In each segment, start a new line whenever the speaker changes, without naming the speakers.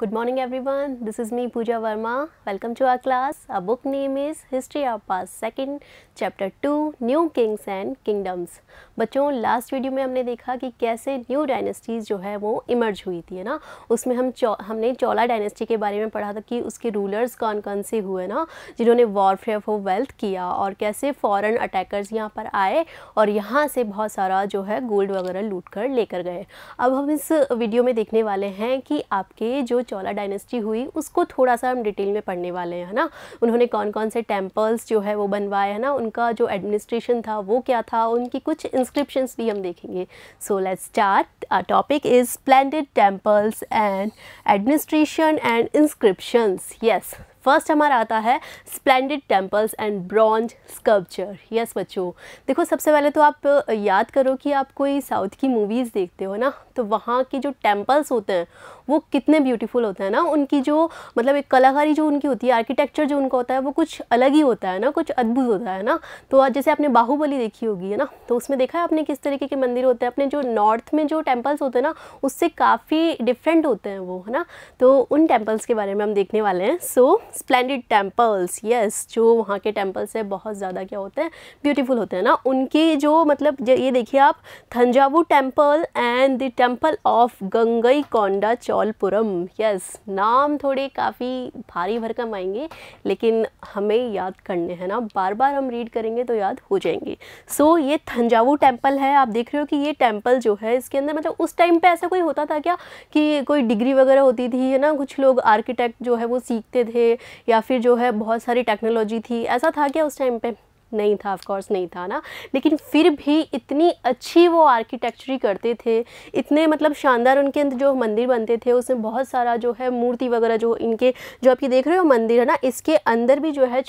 Good morning everyone. This is me Pooja Verma welcome to our class Our book name is history of past Second chapter two new kings and kingdoms बच्चों last video में हमने देखा कि कैसे new dynasties जो है वो emerge हुई थी है ना उसमें हम चौ, हमने चौला डायनेस्टी के बारे में पढ़ा था कि उसके रूलर्स कौन कौन से हुए ना जिन्होंने वॉरफेयर फॉर वेल्थ किया और कैसे फॉरन अटैकर्स यहाँ पर आए और यहाँ से बहुत सारा जो है गोल्ड वगैरह लूट कर लेकर गए अब हम इस वीडियो में देखने वाले हैं कि आपके जो चोला डायनेस्टी हुई उसको थोड़ा सा हम डिटेल में पढ़ने वाले हैं है ना उन्होंने कौन कौन से टेम्पल्स जो है वो बनवाए है ना उनका जो एडमिनिस्ट्रेशन था वो क्या था उनकी कुछ इंस्क्रिप्शंस भी हम देखेंगे so let start topic is splendid temples and administration and inscriptions yes first हमारा आता है splendid temples and bronze sculpture yes बच्चों देखो सबसे पहले तो आप याद करो कि आप कोई साउथ की मूवीज़ देखते हो ना तो वहाँ के जो टेम्पल्स होते हैं वो कितने ब्यूटीफुल होते हैं ना उनकी जो मतलब एक कलाकारी जो उनकी होती है आर्किटेक्चर जो उनका होता है वो कुछ अलग ही होता है ना कुछ अद्भुत होता है ना तो आज जैसे आपने बाहुबली देखी होगी है ना तो उसमें देखा है आपने किस तरीके के मंदिर होते हैं अपने जो नॉर्थ में जो टेम्पल्स होते हैं ना उससे काफ़ी डिफरेंट होते हैं वो है ना तो उन टेम्पल्स के बारे में हम देखने वाले हैं so so, splendid temples yes जो वहाँ के टेम्पल्स हैं बहुत ज़्यादा क्या होते हैं ब्यूटीफुल होते हैं ना उनके जो मतलब ये देखिए आप Thanjavur temple and the temple of Gangai Konda Cholapuram yes नाम थोड़े काफ़ी भारी भरकम आएंगे लेकिन हमें याद करने हैं ना बार बार हम रीड करेंगे तो याद हो जाएंगे सो so, ये थंजावू टेम्पल है आप देख रहे हो कि ये टेम्पल जो है इसके अंदर मतलब उस टाइम पर ऐसा कोई होता था क्या कि कोई डिग्री वगैरह होती थी है ना कुछ लोग आर्किटेक्ट जो है वो सीखते थे या फिर जो है बहुत सारी टेक्नोलॉजी थी ऐसा था क्या उस टाइम पे नहीं था ऑफकोर्स नहीं था ना लेकिन फिर भी इतनी अच्छी वो आर्किटेक्चरी करते थे इतने मतलब शानदार उनके अंदर जो मंदिर बनते थे उसमें बहुत सारा जो है मूर्ति वगैरह जो इनके जो आप ये देख रहे हो मंदिर है ना इसके अंदर भी जो है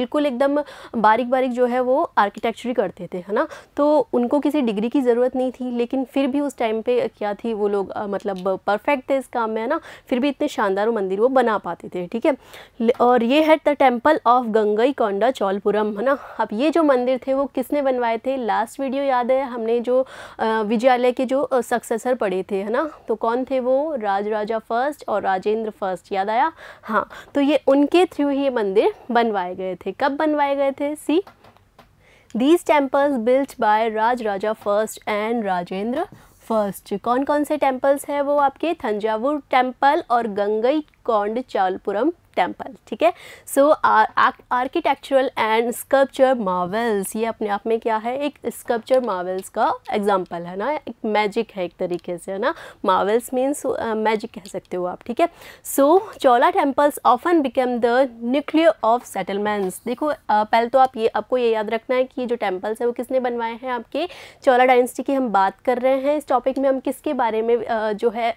बिल्कुल एकदम बारीक बारीक जो है वो आर्किटेक्चरी करते थे है ना तो उनको किसी डिग्री की ज़रूरत नहीं थी लेकिन फिर भी उस टाइम पर क्या थी वो लोग मतलब परफेक्ट थे इस काम में है ना फिर भी इतने शानदार वो मंदिर वो बना पाते थे ठीक है और ये है the temple of Gangai Konda Cholapuram है ना अब ये जो मंदिर थे वो किसने बनवाए थे लास्ट वीडियो याद है हमने जो विजयालय के जो सक्सेसर पढ़े थे है ना तो कौन थे वो राज राजा फर्स्ट और राजेंद्र फर्स्ट याद आया हाँ तो ये उनके थ्रू ही ये मंदिर बनवाए गए थे कब बनवाए गए थे see these temples built by Raja Raja first and Rajendra first कौन कौन से टेम्पल्स हैं वो आपके थंजावुर टेम्पल और गंगई कौंड चालपुरम टेम्पल ठीक है so architectural and sculpture marvels ये अपने आप में क्या है एक स्कल्पचर मार्वल्स का एग्जाम्पल है ना एक मैजिक है एक तरीके से है ना मार्वल्स मीन्स मैजिक कह सकते हो आप ठीक है so Chola temples often become the nuclear of settlements देखो uh, पहले तो आप ये आपको ये याद रखना है कि जो टेम्पल्स हैं वो किसने बनवाए हैं आपके चौला डायनेस्टी की हम बात कर रहे हैं इस टॉपिक में हम किसके बारे में जो है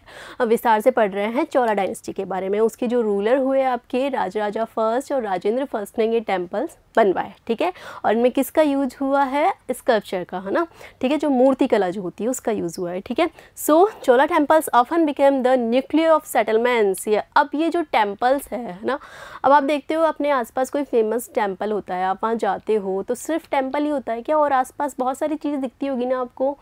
विस्तार से पढ़ रहे हैं चौला डायनेस्टी के बारे में उसके जो रूलर हुए आपके के राज राजा फर्स्ट और राजेंद्र फर्स्ट ने ये टेम्पल्स बनवाए ठीक है और इनमें किसका यूज हुआ है स्कल्पचर का है ना ठीक है जो मूर्ति कला जो होती है उसका यूज हुआ है ठीक है so Chola temples often became the nuclear of settlements ये अब ये जो टेम्पल्स है ना अब आप देखते हो अपने आसपास कोई फेमस टेम्पल होता है आप वहाँ जाते हो तो सिर्फ टेम्पल ही होता है क्या और आसपास बहुत सारी चीज़ दिखती होगी ना आपको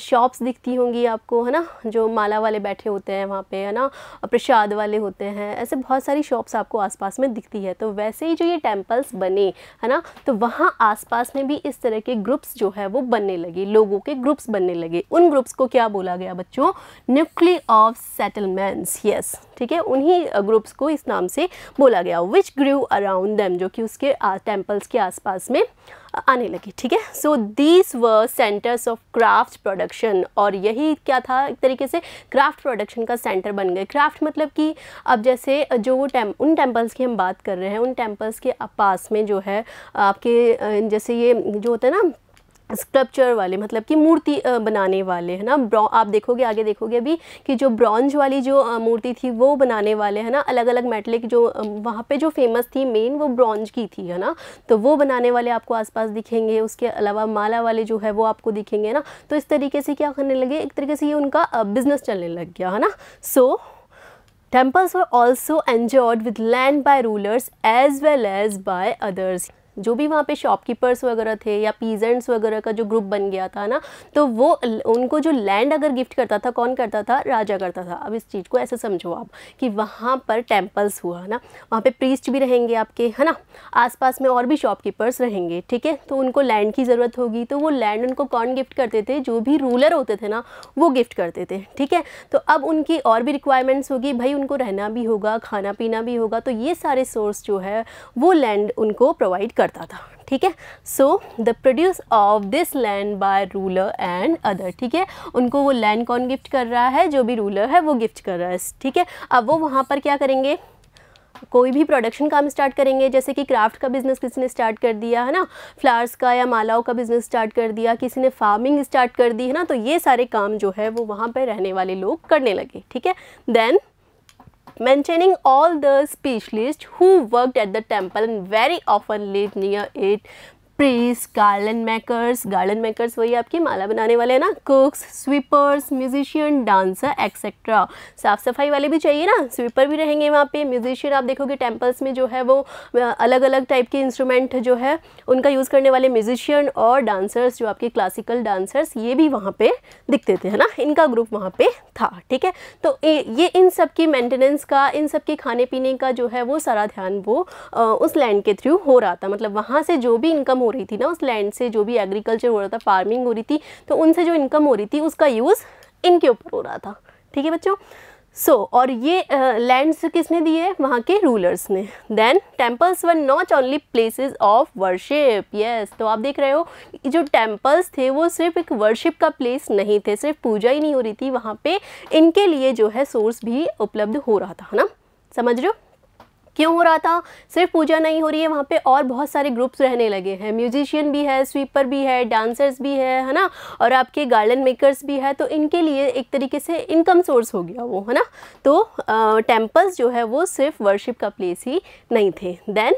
शॉप्स दिखती होंगी आपको है ना जो माला वाले बैठे होते हैं वहाँ पे है ना प्रसाद वाले होते हैं ऐसे बहुत सारी शॉप्स आप आपको आसपास में दिखती है तो वैसे ही जो ये टेम्पल्स बने है ना तो वहाँ आसपास में भी इस तरह के ग्रुप्स जो है वो बनने लगे लोगों के ग्रुप्स बनने लगे उन ग्रुप्स को क्या बोला गया बच्चों न्यूक्ली ऑफ सेटलमेंट्स यस ठीक है उन्हीं ग्रुप्स को इस नाम से बोला गया विच ग्रू अराउंड दैम जो कि उसके टेम्पल्स के आसपास में आने लगी ठीक है so these were centres of craft production और यही क्या था एक तरीके से क्राफ्ट प्रोडक्शन का सेंटर बन गए क्राफ्ट मतलब कि अब जैसे जो वो टेम उन टेम्पल्स की हम बात कर रहे हैं उन टेम्पल्स के पास में जो है आपके जैसे ये जो होता है ना स्कल्पचर वाले मतलब कि मूर्ति बनाने वाले है ना आप देखोगे आगे देखोगे अभी कि जो ब्रॉन्ज वाली जो मूर्ति थी वो बनाने वाले है ना अलग अलग मेटल जो वहाँ पे जो फेमस थी मेन वो ब्रॉन्ज की थी है ना तो वो बनाने वाले आपको आसपास दिखेंगे उसके अलावा माला वाले जो है वो आपको दिखेंगे ना तो इस तरीके से क्या करने लगे एक तरीके से ये उनका बिजनेस चलने लग गया है ना सो so, Temples were also endowed with land by rulers as well as by others. जो भी वहाँ पे शॉपकीपर्स वगैरह थे या पीजेंट्स वगैरह का जो ग्रुप बन गया था ना तो वो उनको जो लैंड अगर गिफ्ट करता था कौन करता था राजा करता था अब इस चीज़ को ऐसे समझो आप कि वहाँ पर टेम्पल्स हुआ ना वहाँ पर प्रीस्ट भी रहेंगे आपके है ना आसपास में और भी शॉपकीपर्स रहेंगे ठीक है तो उनको लैंड की ज़रूरत होगी तो वो लैंड उनको कौन गिफ्ट करते थे जो भी रूलर होते थे ना वो गिफ्ट करते थे ठीक है तो अब उनकी और भी रिक्वायरमेंट्स होगी भाई उनको रहना भी होगा खाना पीना भी होगा तो ये सारे सोर्स जो है वो लैंड उनको प्रोवाइड कर करता था ठीक है so the produce of this land by ruler and other ठीक है उनको वो लैंड कौन गिफ्ट कर रहा है जो भी रूलर है वो गिफ्ट कर रहा है ठीक है अब वो वहाँ पर क्या करेंगे कोई भी प्रोडक्शन काम स्टार्ट करेंगे जैसे कि क्राफ्ट का बिज़नेस किसी ने स्टार्ट कर दिया है ना फ्लावर्स का या मालाओं का बिज़नेस स्टार्ट कर दिया किसी ने फार्मिंग स्टार्ट कर दी है ना तो ये सारे काम जो है वो वहाँ पर रहने वाले लोग करने लगे ठीक है then mentioning all the specialists who worked at the temple and very often lived near it priests garden makers garden makers वही आपकी माला बनाने वाले हैं ना cooks sweepers musician dancer etcetera साफ़ सफाई वाले भी चाहिए ना स्वीपर भी रहेंगे वहाँ पे म्यूजिशियन आप देखोगे टेम्पल्स में जो है वो अलग अलग टाइप के इंस्ट्रूमेंट जो है उनका यूज़ करने वाले म्यूजिशियन और डांसर्स जो आपके क्लासिकल डांसर्स ये भी वहाँ पर दिखते थे है ना इनका ग्रुप वहाँ पर था ठीक है तो ये इन सब की मैंटेनेंस का इन सब के खाने पीने का जो है वो सारा ध्यान वो उस लैंड के थ्रू हो रहा था मतलब वहाँ से जो भी इनकम हो रही थी ना उस लैंड से जो भी एग्रीकल्चर हो रहा था फार्मिंग हो रही थी तो उनसे जो इनकम हो रही थी उसका यूज़ इनके ऊपर हो रहा था ठीक है बच्चों सो so, और ये लैंड्स uh, किसने दिए वहाँ के रूलर्स ने then temples were not only places of worship yes तो आप देख रहे हो जो टेम्पल्स थे वो सिर्फ एक वर्शिप का प्लेस नहीं थे सिर्फ पूजा ही नहीं हो रही थी वहाँ पे इनके लिए जो है सोर्स भी उपलब्ध हो रहा था है ना समझ रहे हो क्यों हो रहा था सिर्फ पूजा नहीं हो रही है वहाँ पे और बहुत सारे ग्रुप्स रहने लगे हैं म्यूजिशियन भी है स्वीपर भी है डांसर्स भी है है ना और आपके गार्डन मेकर्स भी है तो इनके लिए एक तरीके से इनकम सोर्स हो गया वो है ना तो टेम्पल्स जो है वो सिर्फ वर्शिप का प्लेस ही नहीं थे then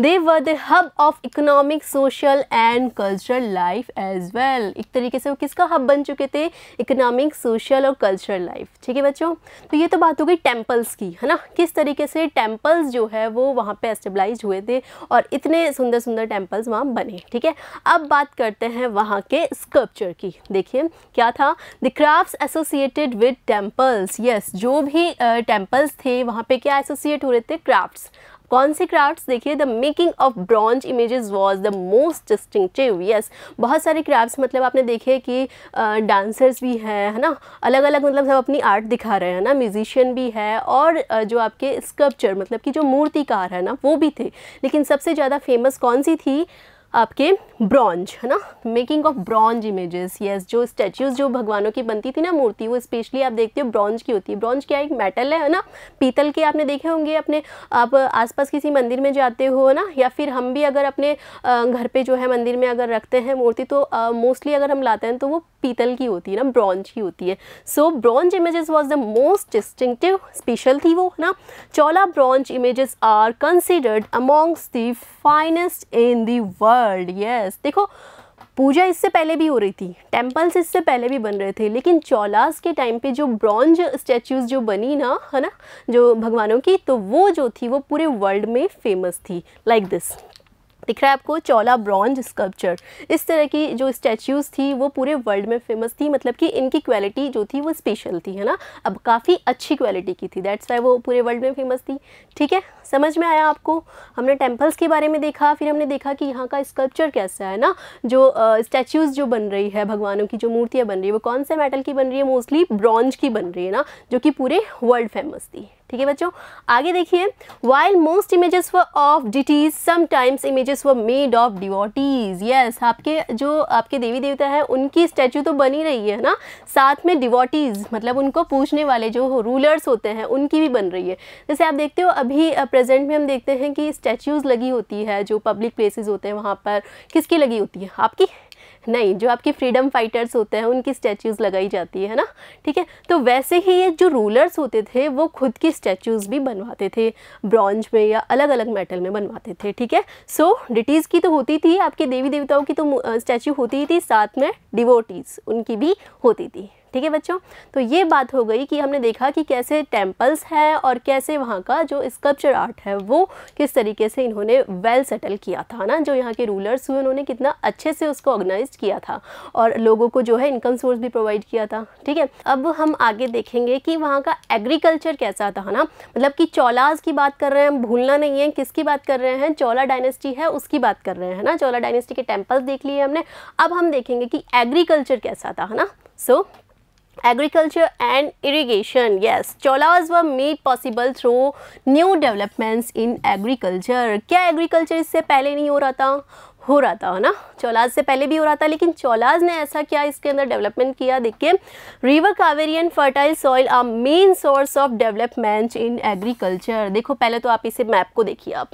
they were the hub of economic social and cultural life as well एक तरीके से वो किसका हब बन चुके थे इकोनॉमिक सोशल और कल्चरल लाइफ ठीक है बच्चों तो ये तो बात हो गई टेम्पल्स की है ना किस तरीके से टेम्पल्स जो है वो वहाँ पे एस्टेब्लाइज हुए थे और इतने सुंदर सुंदर टेम्पल्स वहाँ बने ठीक है अब बात करते हैं वहाँ के स्कल्पचर की देखिए क्या था the craft associated with temples yes जो भी टेम्पल्स uh, थे वहाँ पे क्या एसोसिएट हो रहे थे क्राफ्ट्स कौन से क्राफ्ट्स देखिए the making of bronze images was the most distinctive yes बहुत सारे क्राफ्ट्स मतलब आपने देखे कि डांसर्स uh, भी हैं है ना अलग अलग मतलब सब अपनी आर्ट दिखा रहे हैं ना म्यूजिशियन भी है और uh, जो आपके स्कल्पचर मतलब कि जो मूर्तिकार है ना वो भी थे लेकिन सबसे ज़्यादा फेमस कौन सी थी आपके ब्रॉन्ज है ना making of bronze images yes जो स्टैचूज जो भगवानों की बनती थी ना मूर्ति वो स्पेशली आप देखते हो ब्रॉन्ज की होती है ब्रॉन्ज क्या एक मेटल है ना पीतल के आपने देखे होंगे अपने आप आसपास किसी मंदिर में जाते हो ना या फिर हम भी अगर अपने घर पे जो है मंदिर में अगर रखते हैं मूर्ति तो मोस्टली अगर हम लाते हैं तो वो पीतल की होती है ना ब्रॉन्ज की होती है so bronze images was the most distinctive special थी वो ना Chola bronze images are considered amongst the finest finest in the world world yes देखो पूजा इससे पहले भी हो रही थी टेम्पल्स इससे पहले भी बन रहे थे लेकिन चौलास के टाइम पे जो ब्रॉन्ज स्टैचूज़ जो बनी ना है ना जो भगवानों की तो वो जो थी वो पूरे वर्ल्ड में फेमस थी लाइक like दिस दिख रहा है आपको चौला ब्रॉन्ज स्कल्पचर इस तरह की जो स्टैचूज थी वो पूरे वर्ल्ड में फेमस थी मतलब कि इनकी क्वालिटी जो थी वो स्पेशल थी है ना अब काफ़ी अच्छी क्वालिटी की थी दैट्स वाई वो पूरे वर्ल्ड में फेमस थी ठीक है समझ में आया आपको हमने टेम्पल्स के बारे में देखा फिर हमने देखा कि यहाँ का स्कल्पचर कैसा है ना जो स्टैचूज uh, जो बन रही है भगवानों की जो मूर्तियाँ बन रही है वो कौन से मेटल की बन रही है मोस्टली ब्रॉन्ज की बन रही है ना जो कि पूरे वर्ल्ड फेमस थी ठीक है बच्चों आगे देखिए while most images were of deities sometimes images were made of devotees yes आपके जो आपके देवी देवता है उनकी स्टैचू तो बनी रही है ना साथ में डिवॉटीज मतलब उनको पूछने वाले जो रूलर्स होते हैं उनकी भी बन रही है जैसे आप देखते हो अभी प्रेजेंट में हम देखते हैं कि स्टैचूज़ लगी होती है जो पब्लिक प्लेसेस होते हैं वहाँ पर किसकी लगी होती है आपकी नहीं जो आपकी फ्रीडम फाइटर्स होते हैं उनकी स्टैचूज़ लगाई जाती है ना ठीक है तो वैसे ही ये जो रूलर्स होते थे वो खुद की स्टैचूज़ भी बनवाते थे ब्रॉन्ज में या अलग अलग मेटल में बनवाते थे ठीक है सो डिटीज़ की तो होती थी आपके देवी देवताओं की तो स्टैचू होती ही थी साथ में डिवोटीज़ उनकी भी होती थी ठीक है बच्चों तो ये बात हो गई कि हमने देखा कि कैसे टेम्पल्स हैं और कैसे वहाँ का जो स्कल्पचर आर्ट है वो किस तरीके से इन्होंने वेल सेटल किया था ना जो यहाँ के रूलर्स हुए उन्होंने कितना अच्छे से उसको ऑर्गेनाइज किया था और लोगों को जो है इनकम सोर्स भी प्रोवाइड किया था ठीक है अब हम आगे देखेंगे कि वहाँ का एग्रीकल्चर कैसा था ना मतलब कि चौलाज की बात कर रहे हैं हम भूलना नहीं है किसकी बात कर रहे हैं चौला डायनेस्टी है उसकी बात कर रहे हैं ना चौला डायनेस्टी के टेम्पल्स देख लिए हमने अब हम देखेंगे कि एग्रीकल्चर कैसा था है ना सो so, agriculture and irrigation yes cholas were made possible through new developments in agriculture क्या agriculture इससे पहले नहीं हो रहा था हो रहा था ना चौलाज से पहले भी हो रहा था लेकिन चौलाज ने ऐसा क्या इसके अंदर डेवलपमेंट किया देखिए river Kaveri and fertile soil are main source of development in agriculture देखो पहले तो आप इसे मैप को देखिए आप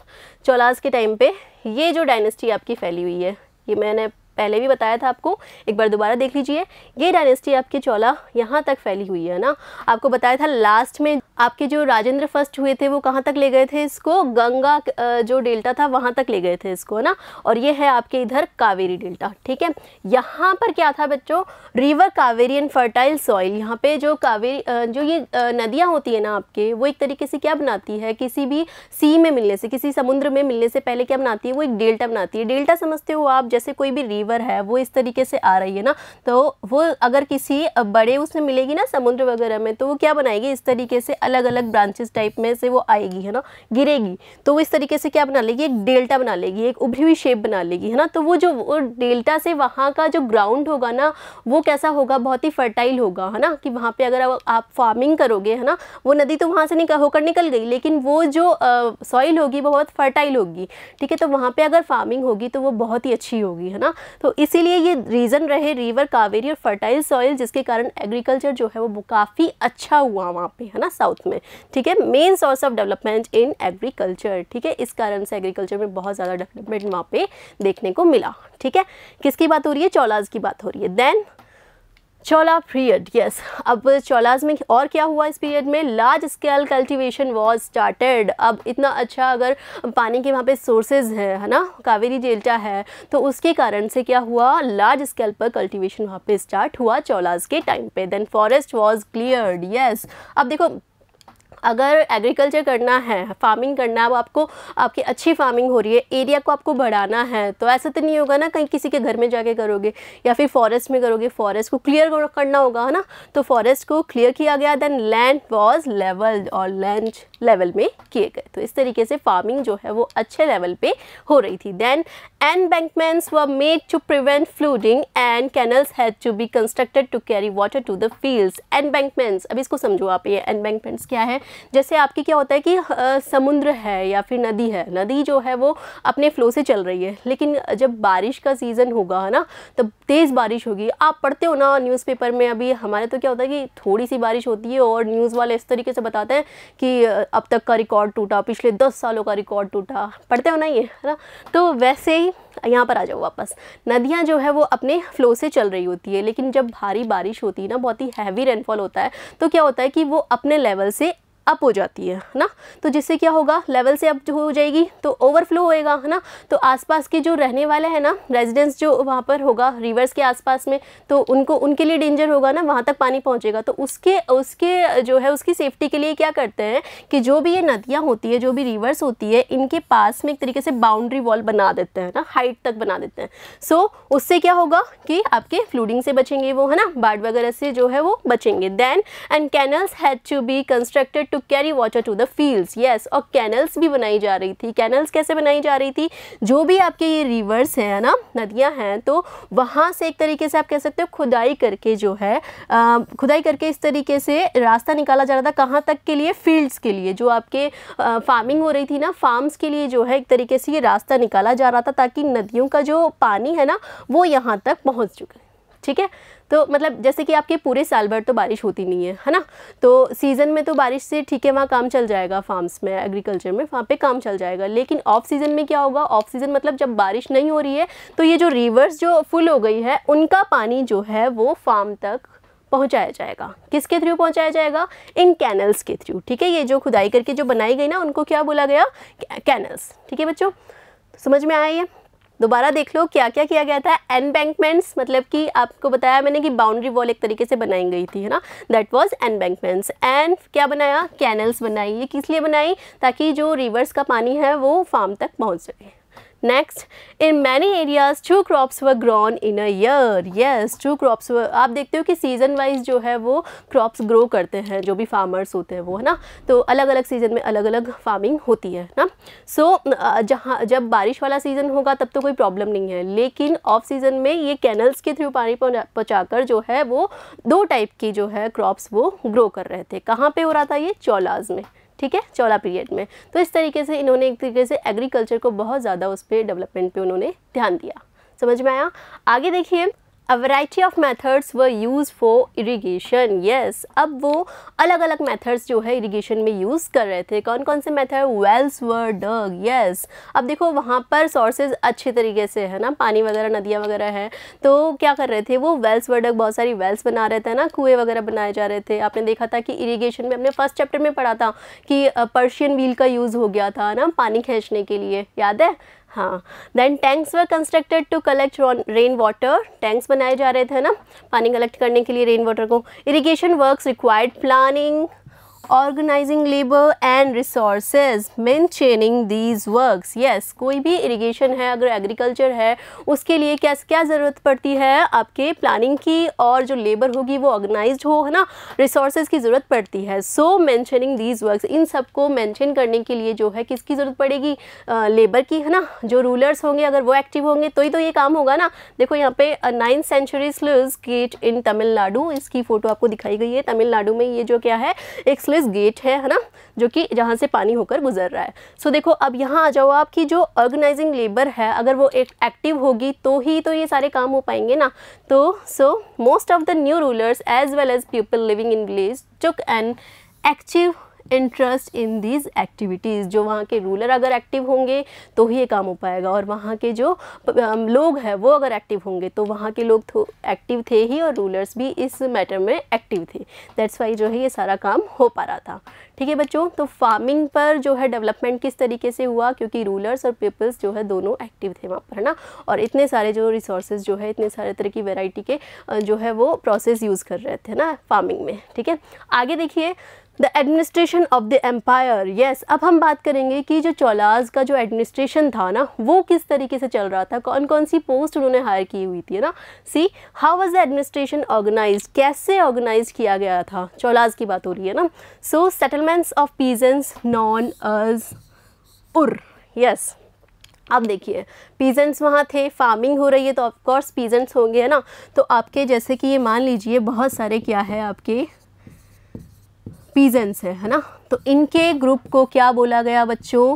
चौलाज के टाइम पे ये जो डायनेस्टी आपकी फैली हुई है ये मैंने पहले भी बताया था आपको एक बार दोबारा देख लीजिए ये डायनेस्टी आपकी चौला यहाँ तक फैली हुई है ना आपको बताया था लास्ट में आपके जो राजेंद्र फर्स्ट हुए थे वो कहाँ तक ले गए थे इसको गंगा जो डेल्टा था वहाँ तक ले गए थे इसको है ना और ये है आपके इधर कावेरी डेल्टा ठीक है यहाँ पर क्या था बच्चों river Kaveri and fertile soil यहाँ पे जो कावेरी जो ये नदियाँ होती है ना आपके वो एक तरीके से क्या बनाती है किसी भी सी में मिलने से किसी समुद्र में मिलने से पहले क्या बनाती है वो एक डेल्टा बनाती है डेल्टा समझते हो आप जैसे कोई भी रिवर है वो इस तरीके से आ रही है ना तो वो अगर किसी बड़े उसमें मिलेगी ना समुद्र वगैरह में तो वो क्या बनाएगी इस तरीके से अलग अलग ब्रांचेस टाइप में से वो आएगी है ना गिरेगी तो वो इस तरीके से क्या बना लेगी एक डेल्टा बना लेगी एक उभरी हुई शेप बना लेगी है ना तो वो जो वो डेल्टा से वहाँ का जो ग्राउंड होगा ना वो कैसा होगा बहुत ही फर्टाइल होगा है ना कि वहाँ पर अगर आप फार्मिंग करोगे है ना वो नदी तो वहाँ से निकल होकर निकल गई लेकिन वो जो सॉइल होगी वो बहुत फर्टाइल होगी ठीक है तो वहाँ पर अगर फार्मिंग होगी तो वो बहुत ही अच्छी होगी है ना तो इसीलिए ये रीज़न रहे रिवर कावेरी और फर्टाइल सॉइल जिसके कारण एग्रीकल्चर जो है वो काफ़ी अच्छा हुआ वहाँ पे है ना साउथ ग्रोथ में ठीक है main source of development in agriculture ठीक है इस कारण से एग्रीकल्चर में बहुत ज़्यादा डेवलपमेंट वहाँ पे देखने को मिला ठीक है किसकी बात हो रही है चौलाज की बात हो रही है देन चौला पीरियड यस अब चौलाज में और क्या हुआ इस पीरियड में large scale cultivation was started अब इतना अच्छा अगर पानी के वहाँ पे सोर्सेज है है ना कावेरी डेल्टा है तो उसके कारण से क्या हुआ लार्ज स्केल पर कल्टीवेशन वहाँ पे स्टार्ट हुआ चौलाज के टाइम पे then forest was clear yes अब देखो अगर एग्रीकल्चर करना है फार्मिंग करना है वो आपको आपकी अच्छी फार्मिंग हो रही है एरिया को आपको बढ़ाना है तो ऐसा तो नहीं होगा ना कहीं किसी के घर में जाके करोगे या फिर फॉरेस्ट में करोगे फॉरेस्ट को क्लियर करना होगा है ना तो फॉरेस्ट को क्लियर किया गया देन लैंड वॉज लेवल और लैंड लेवल में किए गए तो इस तरीके से फार्मिंग जो है वो अच्छे लेवल पर हो रही थी then Embankments were made to prevent flooding and canals had to be constructed to carry water to the fields. Embankments, अब इसको समझो आप ये embankments क्या है जैसे आपके क्या होता है कि आ, समुद्र है या फिर नदी है नदी जो है वो अपने फ्लो से चल रही है लेकिन जब बारिश का सीज़न होगा है ना तो तेज़ बारिश होगी आप पढ़ते हो ना न्यूज़पेपर में अभी हमारे तो क्या होता है कि थोड़ी सी बारिश होती है और न्यूज़ वाले इस तरीके से बताते हैं कि अब तक का रिकॉर्ड टूटा पिछले दस सालों का रिकॉर्ड टूटा पढ़ते हो ना ये है ना तो वैसे ही होगी यहाँ पर आ जाओ वापस नदियाँ जो है वो अपने फ्लो से चल रही होती है लेकिन जब भारी बारिश होती है ना बहुत ही हैवी रेनफॉल होता है तो क्या होता है कि वो अपने लेवल से अप हो जाती है ना तो जिससे क्या होगा लेवल से अप हो जाएगी तो ओवरफ्लो होएगा है ना तो आसपास के जो रहने वाले हैं ना रेजिडेंस जो वहाँ पर होगा रिवर्स के आसपास में तो उनको उनके लिए डेंजर होगा ना वहाँ तक पानी पहुँचेगा तो उसके उसके जो है उसकी सेफ्टी के लिए क्या करते हैं कि जो भी ये नदियाँ होती है जो भी रिवर्स होती है इनके पास में एक तरीके से बाउंड्री वॉल बना देते हैं ना हाइट तक बना देते हैं सो उससे क्या होगा कि आपके फ्लूडिंग से बचेंगे वो है ना बाढ़ वगैरह से जो है वो बचेंगे then and canals had to be constructed to to carry water to the fields yes और कैनल्स भी बनाई जा रही थी कैनल्स कैसे बनाई जा रही थी जो भी आपके ये रिवर्स हैं ना नदियाँ हैं तो वहाँ से एक तरीके से आप कह सकते हो खुदाई करके जो है आ, खुदाई करके इस तरीके से रास्ता निकाला जा रहा था कहाँ तक के लिए फील्ड्स के लिए जो आपके आ, फार्मिंग हो रही थी ना फार्म्स के लिए जो है एक तरीके से ये रास्ता निकाला जा रहा था ताकि नदियों का जो पानी है ना वो यहाँ तक पहुँच चुके ठीक है तो मतलब जैसे कि आपके पूरे साल भर तो बारिश होती नहीं है है ना तो सीज़न में तो बारिश से ठीक है वहाँ काम चल जाएगा फार्म्स में एग्रीकल्चर में वहाँ पर काम चल जाएगा लेकिन ऑफ सीज़न में क्या होगा ऑफ सीज़न मतलब जब बारिश नहीं हो रही है तो ये जो रिवर्स जो फुल हो गई है उनका पानी जो है वो फार्म तक पहुंचाया जाएगा किसके थ्रू पहुंचाया जाएगा इन कैनल्स के थ्रू ठीक है ये जो खुदाई करके जो बनाई गई ना उनको क्या बोला गया कैनल्स ठीक है बच्चों समझ में आया ये दोबारा देख लो क्या क्या किया गया था एनबैंकमेंट्स मतलब कि आपको बताया मैंने कि बाउंड्री वॉल एक तरीके से बनाई गई थी है ना दैट वाज एनबैंकमेंट्स एंड क्या बनाया कैनल्स बनाई ये किस लिए बनाई ताकि जो रिवर्स का पानी है वो फार्म तक पहुँच सके next in many areas two crops were grown in a year yes two crops आप देखते हो कि सीज़न वाइज जो है वो क्रॉप्स ग्रो करते हैं जो भी फार्मर्स होते हैं वो है ना तो अलग अलग सीज़न में अलग अलग फार्मिंग होती है ना सो so, जहाँ जब बारिश वाला सीज़न होगा तब तो कोई प्रॉब्लम नहीं है लेकिन ऑफ सीज़न में ये कैनल्स के थ्रू पानी पहुँचा जो है वो दो टाइप की जो है क्रॉप्स वो ग्रो कर रहे थे कहाँ पर हो रहा था ये चौलाज में ठीक है चौला पीरियड में तो इस तरीके से इन्होंने एक तरीके से एग्रीकल्चर को बहुत ज़्यादा उस पर डेवलपमेंट पे उन्होंने ध्यान दिया समझ में आया आगे देखिए a variety of methods were used for irrigation yes अब वो अलग अलग मैथड्स जो है इरीगेशन में यूज़ कर रहे थे कौन कौन से मैथड वेल्स व डग येस अब देखो वहाँ पर सोर्सेज अच्छे तरीके से है ना पानी वगैरह नदियाँ वगैरह है तो क्या कर रहे थे वो वेल्स व डग बहुत सारी वेल्स बना रहे थे ना कुएँ वगैरह बनाए जा रहे थे आपने देखा था कि इरीगेशन में हमने फर्स्ट चैप्टर में पढ़ा था कि पर्शियन व्हील का यूज़ हो गया था ना पानी खींचने के लिए याद है हाँ then tanks were constructed to collect rain water tanks बनाए जा रहे थे ना पानी कलेक्ट करने के लिए रेन वाटर को irrigation work required planning organising labour and resources mentioning these works yes कोई भी इरीगेशन है अगर एग्रीकल्चर है उसके लिए क्या क्या ज़रूरत पड़ती है आपके प्लानिंग की और जो लेबर होगी वो ऑर्गेनाइज हो है ना रिसोर्सेज की ज़रूरत पड़ती है सो मैंशनिंग दीज वर्क इन सबको मैंशन करने के लिए जो है किसकी ज़रूरत पड़ेगी लेबर की है ना जो रूलर्स होंगे अगर वो एक्टिव होंगे तो ही तो ये काम होगा ना देखो यहाँ पे ninth century sluice gate in Tamil Nadu इसकी फ़ोटो आपको दिखाई गई है तमिलनाडु में ये जो क्या है एक स्लिज एनएमएस गेट है है ना जो कि जहाँ से पानी होकर गुजर रहा है सो so, देखो अब यहाँ आ जाओ आपकी जो ऑर्गेनाइजिंग लेबर है अगर वो एक एक्टिव होगी तो ही तो ये सारे काम हो पाएंगे ना तो so most of the new rulers as well as people living in village took an active interest in these activities जो वहाँ के रूलर अगर एक्टिव होंगे तो ही ये काम हो पाएगा और वहाँ के जो लोग हैं वो अगर एक्टिव होंगे तो वहाँ के लोग एक्टिव थे ही और रूलर्स भी इस मैटर में एक्टिव थे दैट्स वाई जो है ये सारा काम हो पा रहा था ठीक है बच्चों तो फार्मिंग पर जो है डेवलपमेंट किस तरीके से हुआ क्योंकि रूलर्स और पीपल्स जो है दोनों एक्टिव थे वहाँ पर है ना और इतने सारे जो रिसोर्सेज जो है इतने सारे तरह की वेराइटी के जो है वो प्रोसेस यूज़ कर रहे थे ना फार्मिंग में ठीक है आगे देखिए the administration of the empire yes अब हम बात करेंगे कि जो चौलाज का जो एडमिनिस्ट्रेशन था ना वो किस तरीके से चल रहा था कौन कौन सी पोस्ट उन्होंने हायर की हुई थी ना see how was the administration organised कैसे ऑर्गेनाइज किया गया था चौलाज की बात हो रही है ना so settlements of peasants known as ur yes अब देखिए पीजेंट्स वहाँ थे फार्मिंग हो रही है तो ऑफकोर्स पीजेंट्स होंगे है ना तो आपके जैसे कि ये मान लीजिए बहुत सारे क्या है आपके पीजेंस है है ना तो इनके ग्रुप को क्या बोला गया बच्चों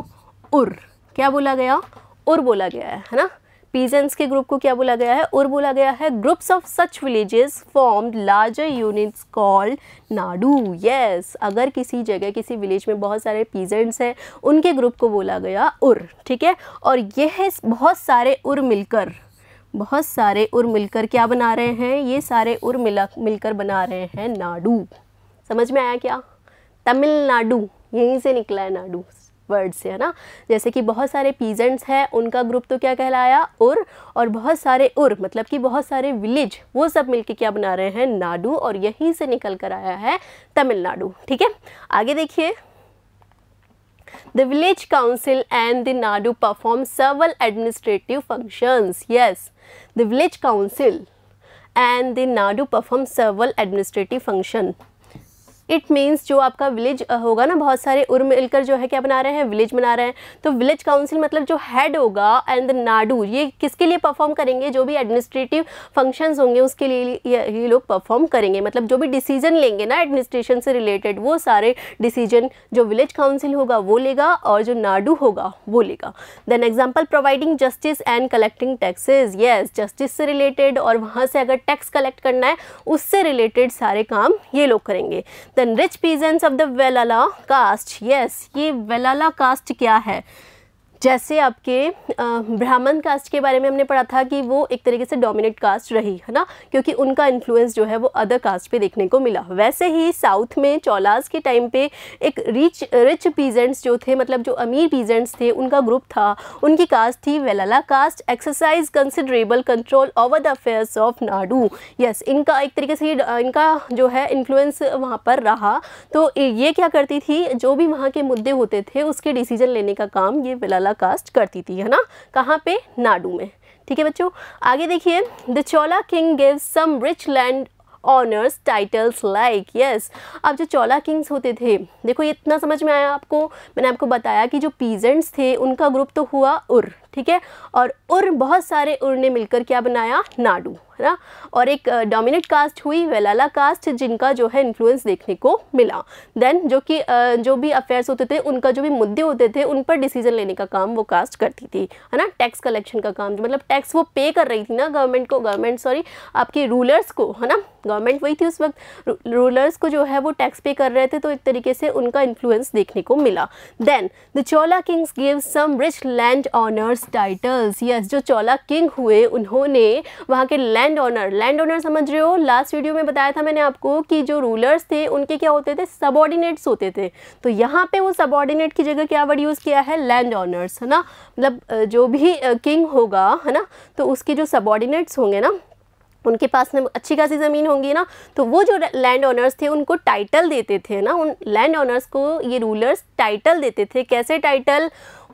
उर क्या बोला गया उर बोला गया है है ना पीजेंस के ग्रुप को क्या बोला गया है उर बोला गया है groups of such villages formed larger units called nadu yes अगर किसी जगह किसी विलेज में बहुत सारे पीजेंट्स हैं उनके ग्रुप को बोला गया उर ठीक है और यह बहुत सारे उर मिलकर बहुत सारे उर मिलकर क्या बना रहे हैं ये सारे उर मिला मिलकर बना रहे हैं नाडू समझ में आया क्या तमिलनाडु यहीं से निकला है नाडू वर्ड से है ना जैसे कि बहुत सारे पीजेंट्स हैं उनका ग्रुप तो क्या कहलाया उर और बहुत सारे उर मतलब कि बहुत सारे विलेज वो सब मिलके क्या बना रहे हैं नाडू और यहीं से निकल कर आया है तमिलनाडु ठीक है आगे देखिए The village council and the Nadu perform several administrative functions. Yes, the village council and the Nadu perform several administrative function. It means जो आपका विलेज होगा ना बहुत सारे उर् मिलकर जो है क्या बना रहे हैं विलेज बना रहे हैं तो विलेज काउंसिल मतलब जो हेड होगा एंड नाडू ये किसके लिए परफॉर्म करेंगे जो भी एडमिनिस्ट्रेटिव फंक्शंस होंगे उसके लिए ये ये लोग परफॉर्म करेंगे मतलब जो भी डिसीजन लेंगे ना एडमिनिस्ट्रेशन से रिलेटेड वो सारे डिसीजन जो विलेज काउंसिल होगा वो लेगा और जो नाडू होगा वो लेगा then example providing justice and collecting taxes yes justice से रिलेटेड और वहाँ से अगर टैक्स कलेक्ट करना है उससे रिलेटेड सारे काम ये लोग करेंगे the rich peasants of the Vellala caste yes ये वेलाला कास्ट क्या है जैसे आपके ब्राह्मण कास्ट के बारे में हमने पढ़ा था कि वो एक तरीके से डोमिनेट कास्ट रही है ना क्योंकि उनका इन्फ्लुएंस जो है वो अदर कास्ट पे देखने को मिला वैसे ही साउथ में चौलास के टाइम पे एक रिच रिच पीजेंट्स जो थे मतलब जो अमीर पीजेंट्स थे उनका ग्रुप था उनकी कास्ट थी Vellala caste exercise considerable control over the affairs of nadu yes इनका एक तरीके से इनका जो है इन्फ्लुएंस वहाँ पर रहा तो ये क्या करती थी जो भी वहाँ के मुद्दे होते थे उसके डिसीजन लेने का काम ये वेलाला कास्ट करती थी है ना कहाँ पे नाडू में ठीक है बच्चों आगे देखिए the Chola king give some rich land owners titles like yes अब जो चोला किंग्स होते थे देखो ये इतना समझ में आया आपको मैंने आपको बताया कि जो पीजेंट्स थे उनका ग्रुप तो हुआ उर ठीक है और उर् बहुत सारे उर् ने मिलकर क्या बनाया नाडू है ना और एक डोमिनेट कास्ट हुई वेलाला कास्ट जिनका जो है इन्फ्लुएंस देखने को मिला देन जो कि जो भी अफेयर्स होते थे उनका जो भी मुद्दे होते थे उन पर डिसीजन लेने का काम वो कास्ट करती थी है ना टैक्स कलेक्शन का काम मतलब टैक्स वो पे कर रही थी ना गवर्नमेंट को गवर्नमेंट सॉरी आपके रूलर्स को है ना गवर्नमेंट वही थी उस वक्त रूलर्स को जो है वो टैक्स पे कर रहे थे तो एक तरीके से उनका इन्फ्लुएंस देखने को मिला then the Chola kings give some rich land owners Cholas titles yes जो चोला किंग हुए उन्होंने वहाँ के लैंड ऑनर लैंड ऑनर समझ रहे हो लास्ट वीडियो में बताया था मैंने आपको कि जो रूलर्स थे उनके क्या होते थे सबॉर्डिनेट्स होते थे तो यहाँ पे वो सबॉर्डिनेट की जगह क्या वर्ड यूज़ किया है लैंड ऑनर्स है ना मतलब जो भी किंग होगा है ना तो उसके जो सबॉर्डिनेट्स होंगे ना उनके पास में अच्छी खासी ज़मीन होंगी ना तो वो जो लैंड ऑनर्स थे उनको टाइटल देते थे ना उन लैंड ऑनर्स को ये रूलर्स टाइटल देते थे कैसे टाइटल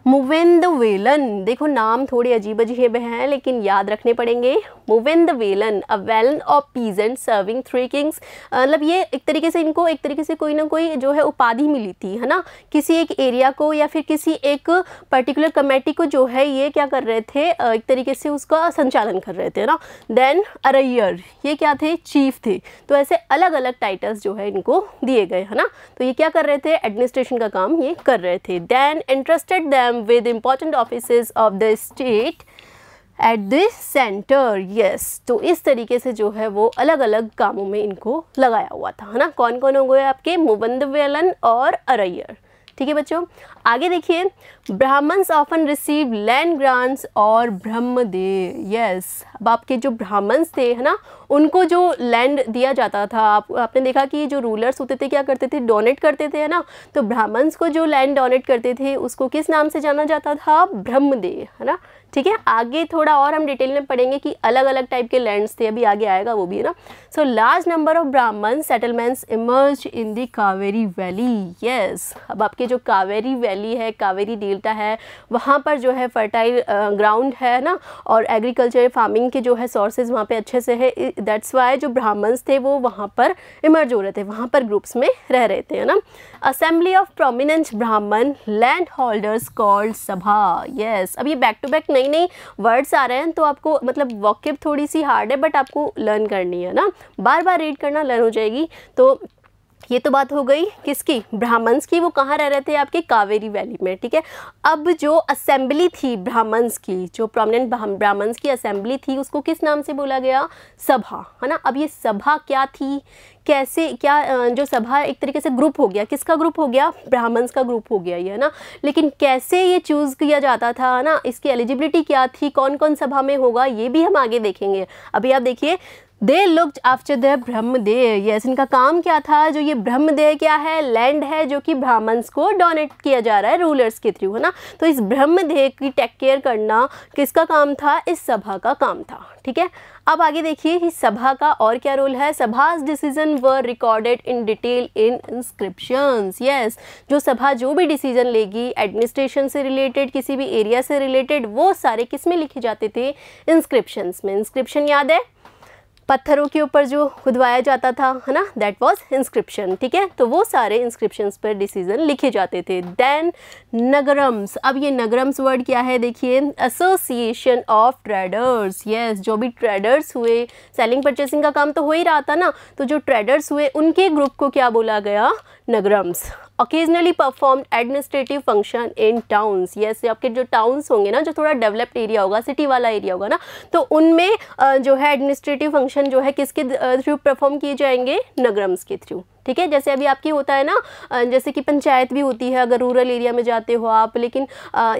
मुविंद वेलन देखो नाम थोड़े अजीब अजीब हैं लेकिन याद रखने पड़ेंगे Muvendavelan a velan of peasant serving three kings मतलब ये एक तरीके से इनको एक तरीके से कोई ना कोई जो है उपाधि मिली थी है ना किसी एक एरिया को या फिर किसी एक पर्टिकुलर कमेटी को जो है ये क्या कर रहे थे एक तरीके से उसका संचालन कर रहे थे ना देन अरयर ये क्या थे चीफ थे तो ऐसे अलग अलग टाइटल्स जो है इनको दिए गए है ना तो ये क्या कर रहे थे एडमिनिस्ट्रेशन का काम ये कर रहे थे then entrusted them with important offices of the state at this centre yes तो इस तरीके से जो है वो अलग अलग कामों में इनको लगाया हुआ था है ना कौन कौन हो गए आपके मुबंद वेलन और अरैयर ठीक है बच्चों आगे देखिए Brahmans often receive land grants और ब्रह्मदेव यस अब आपके जो ब्राह्मण्स थे है ना उनको जो लैंड दिया जाता था आप आपने देखा कि जो रूलर्स होते थे क्या करते थे डोनेट करते थे है ना तो ब्राह्मण्स को जो लैंड डोनेट करते थे उसको किस नाम से जाना जाता था ब्रह्मदेव है ना ठीक है आगे थोड़ा और हम डिटेल में पढ़ेंगे कि अलग अलग टाइप के लैंड्स थे अभी आगे आएगा वो भी है ना so large number of Brahman settlements emerge in the Kaveri valley yes अब आपके जो कावेरी वैली वैली है कावेरी डेल्टा है वहाँ पर जो है फर्टाइल ग्राउंड है ना और एग्रीकल्चर फार्मिंग के जो है सोर्सेज वहाँ पे अच्छे से है दैट्स वाई जो ब्राह्मण्स थे वो वहाँ पर इमर्ज हो रहे थे वहाँ पर ग्रुप्स में रह रहे थे है ना assembly of prominent Brahman land holders called sabha yes अब ये बैक टू बैक नई नई वर्ड्स आ रहे हैं तो आपको मतलब वॉकअप थोड़ी सी हार्ड है बट आपको लर्न करनी है ना बार बार रीड करना लर्न हो जाएगी तो ये तो बात हो गई किसकी ब्राह्मण्स की वो कहाँ रह रहे थे आपके कावेरी वैली में ठीक है अब जो असेंबली थी ब्राह्मण्स की जो प्रोमिनेंट ब्राह्मण्स की असेंबली थी उसको किस नाम से बोला गया सभा है ना अब ये सभा क्या थी कैसे क्या जो सभा एक तरीके से ग्रुप हो गया किसका ग्रुप हो गया ब्राह्मण्स का ग्रुप हो गया ये है ना लेकिन कैसे ये चूज़ किया जाता था है ना इसकी एलिजिबिलिटी क्या थी कौन कौन सभा में होगा ये भी हम आगे देखेंगे अभी आप देखिए they look after the brahmadeya yes इनका काम क्या था जो ये ब्रह्मदेव क्या है लैंड है जो कि ब्राह्मण्स को डोनेट किया जा रहा है रूलर्स के थ्रू है ना तो इस ब्रह्मदेव की टेक केयर करना किसका काम था इस सभा का काम था ठीक है अब आगे देखिए इस सभा का और क्या रोल है sabha's decision were recorded in detail in inscription yes जो सभा जो भी डिसीजन लेगी एडमिनिस्ट्रेशन से रिलेटेड किसी भी एरिया से रिलेटेड वो सारे किस में लिखे जाते थे इंस्क्रिप्शंस में इंस्क्रिप्शन याद है पत्थरों के ऊपर जो खुदवाया जाता था है ना दैट वाज इंस्क्रिप्शन ठीक है तो वो सारे इंस्क्रिप्शंस पर डिसीजन लिखे जाते थे देन नगरम्स अब ये नगरम्स वर्ड क्या है देखिए एसोसिएशन ऑफ ट्रेडर्स यस जो भी ट्रेडर्स हुए सेलिंग परचेसिंग का काम तो हो ही रहा था ना तो जो ट्रेडर्स हुए उनके ग्रुप को क्या बोला गया nagarams occasionally perform administrative function in towns yes आपके जो टाउन्स होंगे ना जो थोड़ा डेवलप्ड एरिया होगा सिटी वाला एरिया होगा ना तो उनमें जो है एडमिनिस्ट्रेटिव फंक्शन जो है किसके थ्रू परफॉर्म किए जाएंगे नगरम्स के थ्रू ठीक है जैसे अभी आपकी होता है ना जैसे कि पंचायत भी होती है अगर रूरल एरिया में जाते हो आप लेकिन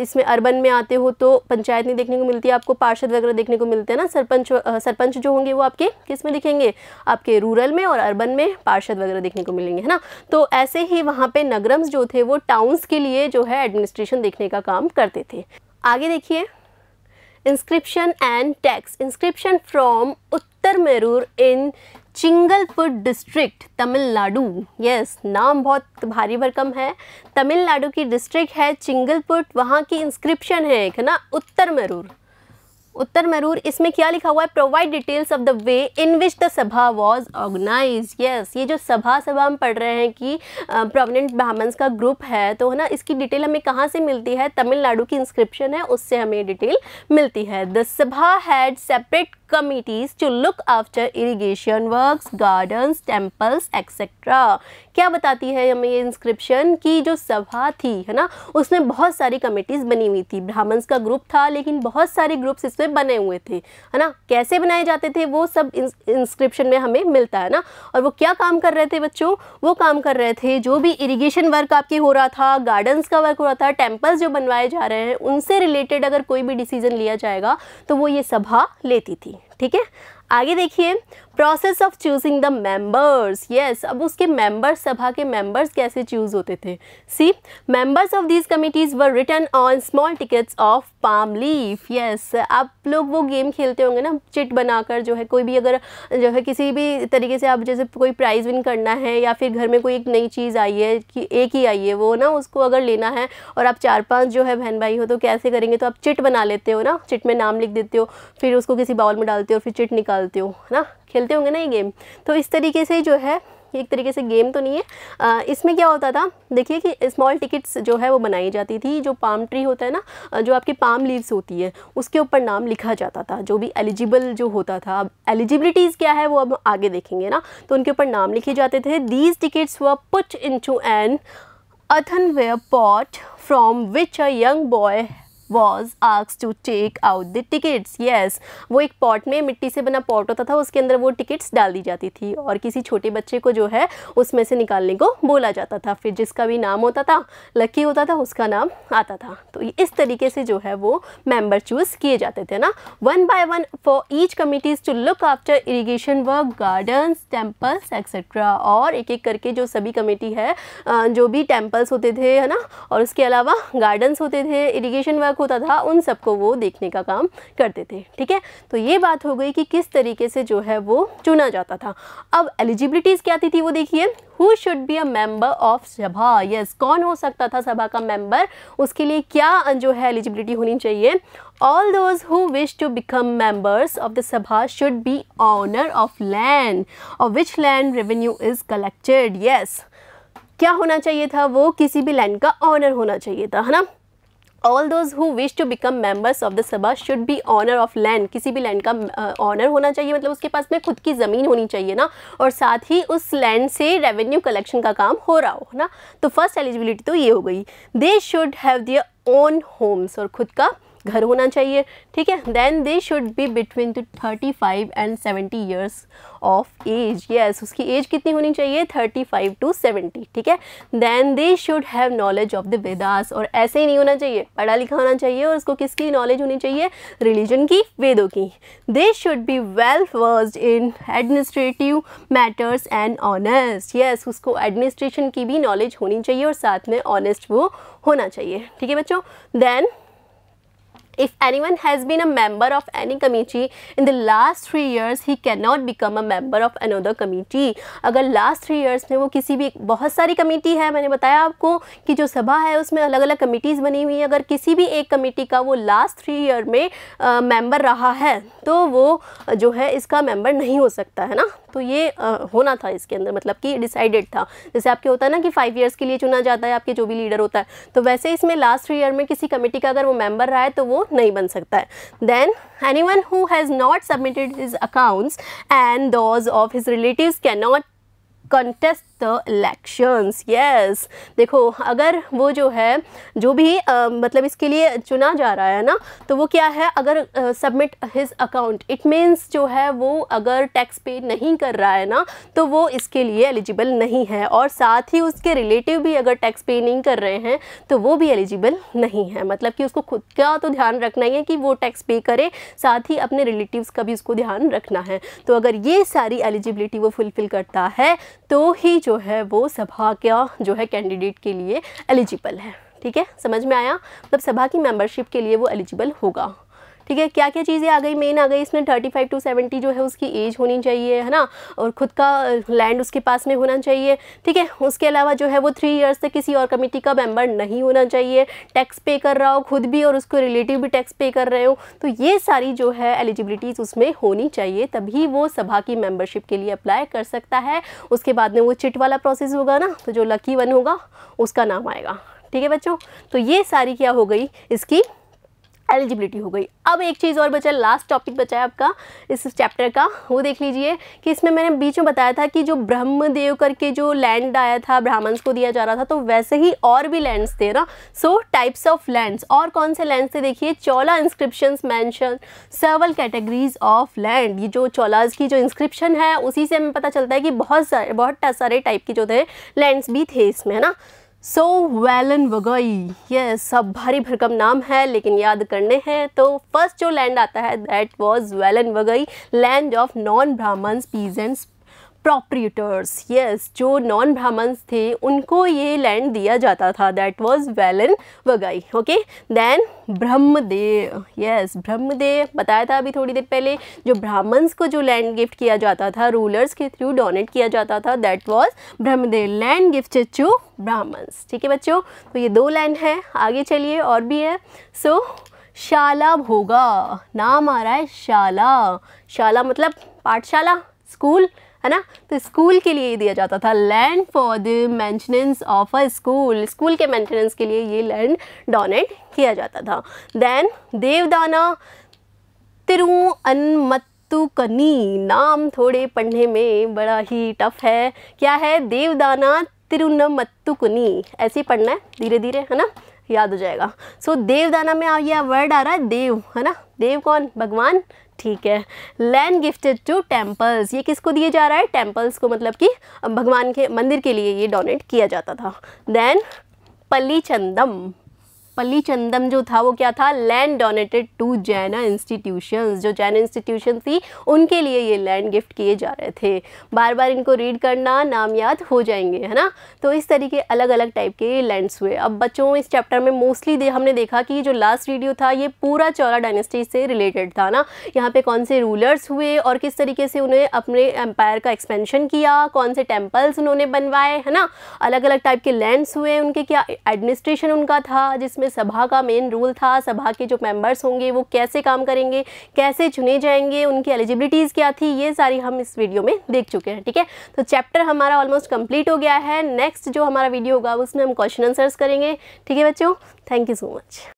इसमें अर्बन में आते हो तो पंचायत नहीं देखने को मिलती है आपको पार्षद वगैरह देखने को मिलते हैं ना सरपंच सरपंच जो होंगे वो आपके किस में दिखेंगे आपके रूरल में और अर्बन में पार्षद वगैरह देखने को मिलेंगे है ना तो ऐसे ही वहाँ पर नगरम्स जो थे वो टाउन्स के लिए जो है एडमिनिस्ट्रेशन देखने का काम करते थे आगे देखिए inscription and tax inscription from Uttaramerur in Chingleput district Tamil Nadu yes नाम बहुत भारी भरकम है तमिलनाडु की डिस्ट्रिक्ट है चिंगलपुट वहाँ की इंस्क्रिप्शन है एक है ना उत्तर मरूर उत्तर मरूर इसमें क्या लिखा हुआ है provide details of the way in which the sabha was organised yes ये जो सभा सभा हम पढ़ रहे हैं कि प्रोमिनेंट ब्राह्मण्स का ग्रुप है तो है ना इसकी डिटेल हमें कहाँ से मिलती है तमिलनाडु की इंस्क्रिप्शन है उससे हमें डिटेल मिलती है the sabha had separate committees to look after irrigation work gardens temples etcetera क्या बताती है हमें ये इंस्क्रिप्शन की जो सभा थी है ना उसमें बहुत सारी कमिटीज़ बनी हुई थी ब्राह्मण्स का ग्रुप था लेकिन बहुत सारे ग्रुप्स इसमें बने हुए थे है ना कैसे बनाए जाते थे वो सब इंस्क्रिप्शन में हमें मिलता है ना और वो क्या काम कर रहे थे बच्चों वो काम कर रहे थे जो भी इरीगेशन वर्क आपके हो रहा था गार्डन्स का वर्क हो रहा था टेम्पल्स जो बनवाए जा रहे हैं उनसे रिलेटेड अगर कोई भी डिसीजन लिया जाएगा तो वो ये सभा लेती थी ठीक है आगे देखिए process of choosing the members yes अब उसके मेंबर्स सभा के मेंबर्स कैसे चूज होते थे see members of these committees were written on small tickets of palm leaf yes आप लोग वो गेम खेलते होंगे ना चिट बनाकर जो है कोई भी अगर जो है किसी भी तरीके से आप जैसे कोई प्राइज़ विन करना है या फिर घर में कोई एक नई चीज़ आई है कि एक ही आई है वो ना उसको अगर लेना है और आप चार पांच जो है बहन भाई हो तो कैसे करेंगे तो आप चिट बना लेते हो ना चिट में नाम लिख देते हो फिर उसको किसी बाउल में डालते हो फिर चिट निकालते हो ना खेलते होंगे ना ये गेम तो इस तरीके से जो है एक तरीके से गेम तो नहीं है आ, इसमें क्या होता था देखिए कि स्मॉल टिकट्स जो है वो बनाई जाती थी जो पाम ट्री होता है ना जो आपकी पाम लीव्स होती है उसके ऊपर नाम लिखा जाता था जो भी एलिजिबल जो होता था अब एलिजिबिलिटीज़ क्या है वो अब आगे देखेंगे ना तो उनके ऊपर नाम लिखे जाते थे these tickets were put in to an way pot from which a young boy was आक्स to take out the tickets yes वो एक पॉट में मिट्टी से बना पॉट होता था उसके अंदर वो टिकट्स डाल दी जाती थी और किसी छोटे बच्चे को जो है उसमें से निकालने को बोला जाता था फिर जिसका भी नाम होता था लकी होता था उसका नाम आता था तो इस तरीके से जो है वो मेम्बर चूज़ किए जाते थे ना one by one for each committees to look after irrigation work garden temples etcetera और एक एक करके जो सभी कमेटी है जो भी टेम्पल्स होते थे है ना और उसके अलावा गार्डन्स होते थे इरीगेशन वर्क होता था उन सबको वो देखने का काम करते थे ठीक है तो ये बात हो गई कि किस तरीके से जो है वो चुना जाता था अब एलिजिबिलिटीज़ क्या आती थी वो देखिए who should be a member of sabha yes कौन हो सकता था सभा का मेम्बर उसके लिए क्या जो है एलिजिबिलिटी होनी चाहिए all those who wish to become members of the sabha should be owner of land और which land revenue is collected yes क्या होना चाहिए था वो किसी भी लैंड का ऑनर होना चाहिए था है ना all those who wish to become members of the sabha should be owner of land किसी भी लैंड का ऑनर uh, होना चाहिए मतलब उसके पास में खुद की ज़मीन होनी चाहिए ना और साथ ही उस लैंड से रेवेन्यू कलेक्शन का काम हो रहा हो ना तो फर्स्ट एलिजिबिलिटी तो ये हो गई they should have their own homes और खुद का घर होना चाहिए ठीक है then they should be between to thirty five and seventy years of age yes उसकी एज कितनी होनी चाहिए थर्टी फाइव टू सेवेंटी ठीक है then they should have knowledge of the Vedas और ऐसे ही नहीं होना चाहिए पढ़ा लिखा होना चाहिए और उसको किसकी नॉलेज होनी चाहिए रिलीजन की वेदों की they should be well versed in administrative matters and honest yes उसको एडमिनिस्ट्रेशन की भी नॉलेज होनी चाहिए और साथ में ऑनेस्ट वो होना चाहिए ठीक है बच्चों then If anyone has been a member of any committee in the last three years, he cannot become a member of another committee. अगर last three years में वो किसी भी बहुत सारी कमेटी है मैंने बताया आपको कि जो सभा है उसमें अलग अलग कमेटीज़ बनी हुई हैं अगर किसी भी एक कमेटी का वो लास्ट थ्री ईयर में मेंबर रहा है तो वो जो है इसका मेंबर नहीं हो सकता है ना तो ये आ, होना था इसके अंदर मतलब कि डिसाइडेड था जैसे आपके होता है ना कि फाइव ईयर्स के लिए चुना जाता है आपके जो भी लीडर होता है तो वैसे इसमें लास्ट थ्री ईयर में किसी कमेटी का अगर वो मेम्बर रहा है तो वो नहीं बन सकता है then anyone who has not submitted his accounts and those of his relative can not contest the elections yes देखो अगर वो जो है जो भी आ, मतलब इसके लिए चुना जा रहा है ना तो वो क्या है अगर submit his account it means जो है वो अगर टैक्स पे नहीं कर रहा है ना तो वो इसके लिए एलिजिबल नहीं है और साथ ही उसके रिलेटिव भी अगर टैक्स पे नहीं कर रहे हैं तो वो भी एलिजिबल नहीं है मतलब कि उसको खुद का तो ध्यान रखना ही है कि वो टैक्स पे करे साथ ही अपने रिलेटिव्स का भी उसको ध्यान रखना है तो अगर ये सारी एलिजिबिलिटी वो फुलफ़िल करता है तो ही जो है वो सभा का जो है कैंडिडेट के लिए एलिजिबल है ठीक है समझ में आया मतलब सभा की मेंबरशिप के लिए वो एलिजिबल होगा ठीक है क्या क्या चीज़ें आ गई मेन आ गई इसमें थर्टी फाइव टू सेवेंटी जो है उसकी एज होनी चाहिए है ना और खुद का लैंड उसके पास में होना चाहिए ठीक है उसके अलावा जो है वो थ्री ईयर्स तक किसी और कमेटी का मेम्बर नहीं होना चाहिए टैक्स पे कर रहा हो खुद भी और उसको रिलेटिव भी टैक्स पे कर रहे हो तो ये सारी जो है एलिजिबिलिटीज़ उसमें होनी चाहिए तभी वो सभा की मेम्बरशिप के लिए अप्लाई कर सकता है उसके बाद में वो चिट वाला प्रोसेस होगा ना तो जो लकी वन होगा उसका नाम आएगा ठीक है बच्चों तो ये सारी क्या हो गई इसकी एलिजिबिलिटी हो गई अब एक चीज़ और बचा लास्ट टॉपिक बचा है आपका इस चैप्टर का वो देख लीजिए कि इसमें मैंने बीच में बताया था कि जो ब्रह्मदेव करके जो लैंड आया था ब्राह्मण्स को दिया जा रहा था तो वैसे ही और भी लैंड्स थे ना सो टाइप्स ऑफ लैंड्स और कौन से लैंड्स थे देखिए Chola inscription mention several categories of land ये जो चौलाज की जो इंस्क्रिप्शन है उसी से हमें पता चलता है कि बहुत सारे बहुत सारे टाइप के जो थे लैंड्स भी थे इसमें है ना सो वेलन वगई ये सब भारी भरकम नाम है लेकिन याद करने हैं तो फर्स्ट जो लैंड आता है that was vellanvagai land of non Brahmans peasants proprietors yes जो नॉन ब्राह्मण्स थे उनको ये लैंड दिया जाता था that was vellanvagai okay then brahmadeya yes brahmadeya बताया था अभी थोड़ी देर पहले जो ब्राह्मण्स को जो लैंड गिफ्ट किया जाता था रूलर्स के थ्रू डोनेट किया जाता था that was brahmadeya land gift to Brahmans ठीक है बच्चों तो ये दो लैंड है आगे चलिए और भी है सो so, शाला भोगा नाम आ रहा है शाला शाला मतलब पाठशाला स्कूल है ना तो स्कूल के लिए ही दिया जाता था land for the maintenance of a school school के मेंटेनेंस के लिए ये लैंड डोनेट किया जाता था देन देवदाना तिरु अनमत कनी नाम थोड़े पढ़ने में बड़ा ही टफ है क्या है देवदाना कनी ऐसे ही पढ़ना है धीरे धीरे है ना याद हो जाएगा सो so, देवदाना में आ गया वर्ड आ रहा है देव है ना देव कौन भगवान ठीक है लैंड गिफ्टेड टू टेम्पल्स ये किसको दिया जा रहा है टेम्पल्स को मतलब कि भगवान के मंदिर के लिए ये डोनेट किया जाता था देन पल्ली चंदम पल्ली चंदम जो था वो क्या था land donated to Jaina institution जो जैना इंस्टीट्यूशन थी उनके लिए ये लैंड गिफ्ट किए जा रहे थे बार बार इनको रीड करना नाम याद हो जाएंगे है ना तो इस तरीके अलग अलग टाइप के लैंड्स हुए अब बच्चों इस चैप्टर में मोस्टली हमने देखा कि जो लास्ट वीडियो था ये पूरा चौरा डायनेस्टी से रिलेटेड था ना यहाँ पे कौन से रूलर्स हुए और किस तरीके से उन्हें अपने एम्पायर का एक्सपेंशन किया कौन से टेम्पल्स उन्होंने बनवाए है ना अलग अलग टाइप के लैंड्स हुए उनके क्या एडमिनिस्ट्रेशन उनका था जिसमें जो सभा का मेन रूल था सभा के जो मेंबर्स होंगे वो कैसे काम करेंगे कैसे चुने जाएंगे उनकी एलिजिबिलिटीज़ क्या थी ये सारी हम इस वीडियो में देख चुके हैं ठीक है तो चैप्टर हमारा ऑलमोस्ट कंप्लीट हो गया है नेक्स्ट जो हमारा वीडियो होगा उसमें हम क्वेश्चन आंसर्स करेंगे ठीक है बच्चों थैंक यू सो मच